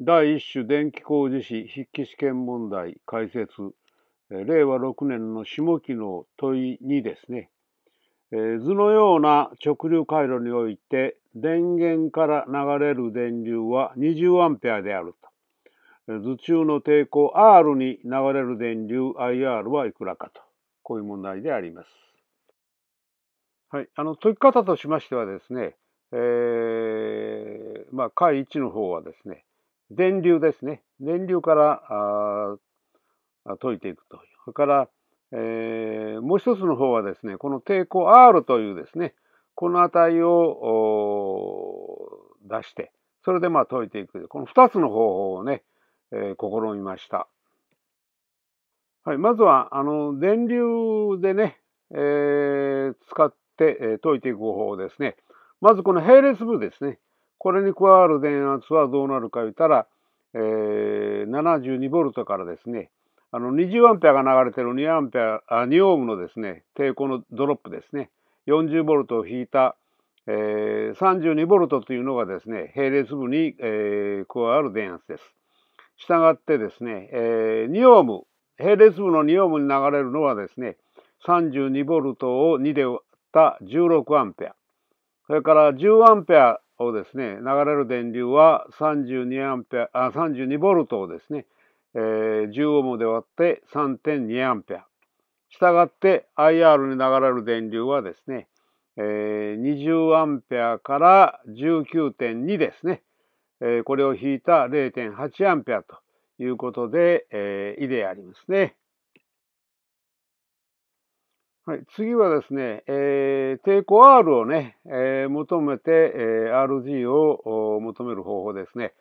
第1種電気工事士筆記試験問題解説、令和6年の下期の問い2ですね。図のような直流回路において、電源から流れる電流は2 0アであると。図中の抵抗 R に流れる電流 IR はいくらかと。こういう問題であります。はい、あの解き方としましてはですね、えー、まあ、解1の方はですね、電流ですね。電流から解いていくという。それから、えー、もう一つの方はですね、この抵抗 R というですね、この値を出して、それでまあ解いていく。この二つの方法をね、えー、試みました。はい、まずは、あの、電流でね、えー、使って、え解いていく方法ですね。まずこの並列部ですね。これに加わる電圧はどうなるか言ったら、えー、72ボルトからですね、あの20アンペアが流れてる2アンペア、あ2オームのですね、抵抗のドロップですね、40ボルトを引いた、えー、32ボルトというのがですね、並列部に、えー、加わる電圧です。したがってですね、えー、2オーム、並列部の2オームに流れるのはですね、32ボルトを2で割った16アンペア。それから10アンペアをですね、流れる電流は32アンペア、32ボルトをですね、えー、10オームで割って3.2アンペア。したがって IR に流れる電流はですね、えー、20アンペアから19.2ですね、えー、これを引いた0.8アンペアということで、えー、いでありますね。はい、次はですね、えー、抵抗 R をね、えー、求めて、えー、RG を求める方法ですね。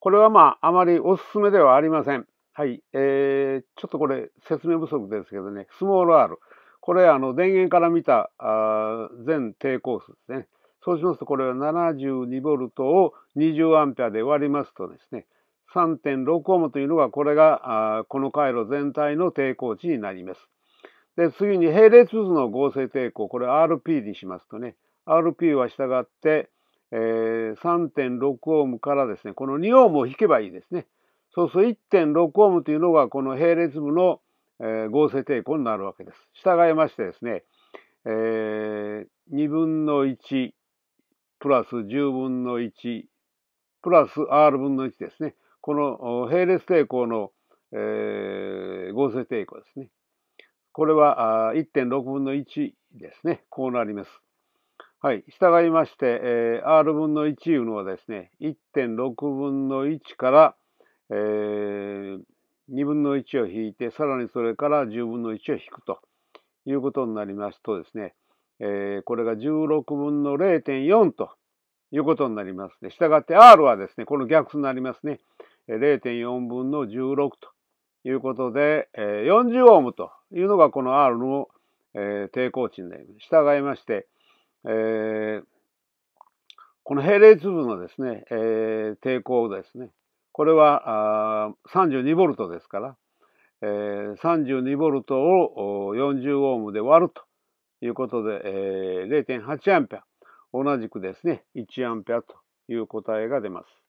これはまあ、あまりおすすめではありません。はい、えー、ちょっとこれ説明不足ですけどね、スモール R。これ、あの、電源から見たあ全抵抗数ですね。そうしますと、これは 72V を 20A で割りますとですね、3.6オームというのが、これがあこの回路全体の抵抗値になります。で、次に並列図の合成抵抗、これ RP にしますとね、RP は従って、えー、3.6オームからですね、この2オームを引けばいいですね。そうすると1.6オームというのがこの並列部の、えー、合成抵抗になるわけです。従いましてですね、えー、2分の1プラス10分の1プラス R 分の1ですね。この並列抵抗の、えー、合成抵抗ですね。これは1.6分の1ですね。こうなります。はい。従いまして、えー、R 分の1いうのはですね、1.6分の1から、えー、2分の1を引いて、さらにそれから10分の1を引くということになりますとですね、えー、これが16分の0.4ということになりますね。したがって R はですね、この逆になりますね。0.4分の16とということで、40オームというのがこの R の、抵抗値になります。従いまして、この平列部のですね、抵抗ですね、これは32ボルトですから、32ボルトを40オームで割るということで、0.8アンペア。同じくですね、1アンペアという答えが出ます。